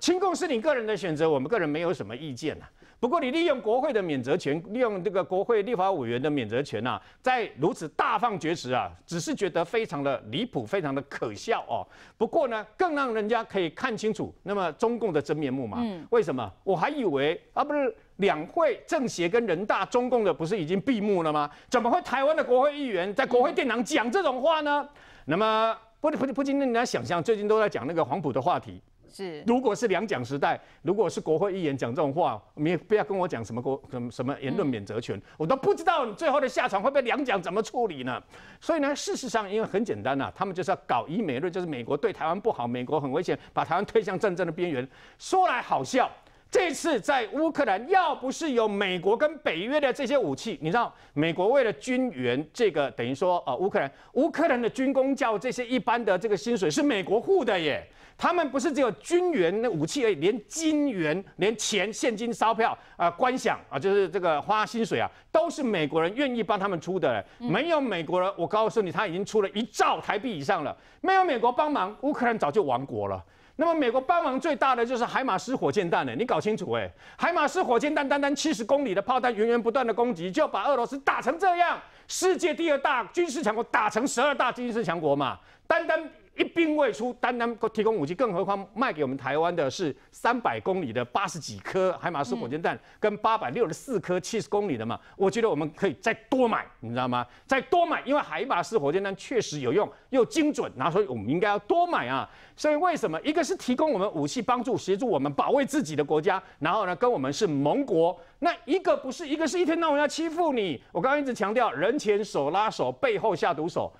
亲共是你个人的选择，我们个人没有什么意见呐。不过你利用国会的免责权，利用这个国会立法委员的免责权呐，在如此大放厥词啊，只是觉得非常的离谱，非常的可笑哦。不过呢，更让人家可以看清楚那么中共的真面目嘛。为什么？我还以为啊，不是两会、政协跟人大，中共的不是已经闭幕了吗？怎么会台湾的国会议员在国会殿堂讲这种话呢？那么不不不禁让人家想象，最近都在讲那个黄埔的话题。是，如果是两蒋时代，如果是国会议员讲这种话，你不要跟我讲什么国什么什么言论免责权，我都不知道最后的下场会被两蒋怎么处理呢？所以呢，事实上，因为很简单呐，他们就是要搞以美论，就是美国对台湾不好，美国很危险，把台湾推向战争的边缘。说来好笑，这次在乌克兰，要不是有美国跟北约的这些武器，你知道，美国为了军援这个，等于说呃乌克兰乌克兰的军工教这些一般的这个薪水是美国付的耶。他们不是只有军援那武器而已，连金元、连钱、现金、钞票啊、官饷啊，就是这个花薪水啊，都是美国人愿意帮他们出的。没有美国人，我告诉你，他已经出了一兆台币以上了。没有美国帮忙，乌克兰早就亡国了。那么美国帮忙最大的就是海马斯火箭弹呢，你搞清楚哎，海马斯火箭弹单单七十公里的炮弹，源源不断的攻击，就把俄罗斯打成这样。世界第二大军事强国打成十二大军事强国嘛，单单。一兵未出，单单提供武器，更何况卖给我们台湾的是三百公里的八十几颗海马斯火箭弹，跟八百六十四颗七十公里的嘛？我觉得我们可以再多买，你知道吗？再多买，因为海马斯火箭弹确实有用，又精准，所以我们应该要多买啊！所以为什么？一个是提供我们武器，帮助协助我们保卫自己的国家，然后呢，跟我们是盟国；那一个不是，一个是一天到晚要欺负你。我刚刚一直强调，人前手拉手，背后下毒手。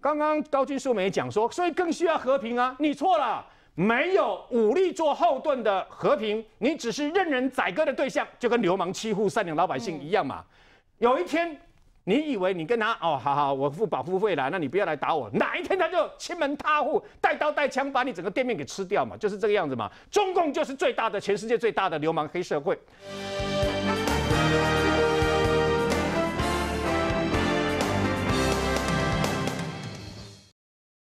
刚刚高军树没讲说，所以更需要和平啊？你错了，没有武力做后盾的和平，你只是任人宰割的对象，就跟流氓欺负善良老百姓一样嘛。有一天，你以为你跟他哦，好好，我付保护费了，那你不要来打我。哪一天他就欺门踏户，带刀带枪把你整个店面给吃掉嘛，就是这个样子嘛。中共就是最大的，全世界最大的流氓黑社会。